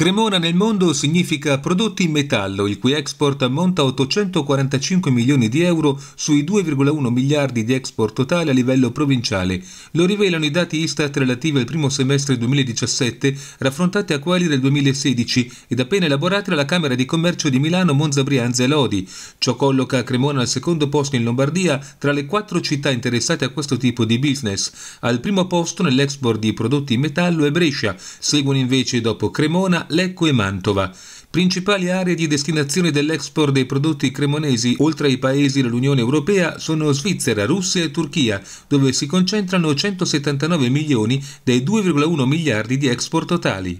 Cremona nel mondo significa prodotti in metallo, il cui export ammonta a 845 milioni di euro sui 2,1 miliardi di export totale a livello provinciale. Lo rivelano i dati Istat relativi al primo semestre 2017, raffrontati a quelli del 2016 ed appena elaborati dalla Camera di Commercio di Milano, Monza, Brianza e Lodi. Ciò colloca Cremona al secondo posto in Lombardia tra le quattro città interessate a questo tipo di business. Al primo posto nell'export di prodotti in metallo è Brescia, seguono invece dopo Cremona, Lecco e Mantova, principali aree di destinazione dell'export dei prodotti cremonesi oltre ai paesi dell'Unione Europea sono Svizzera, Russia e Turchia, dove si concentrano 179 milioni dei 2,1 miliardi di export totali.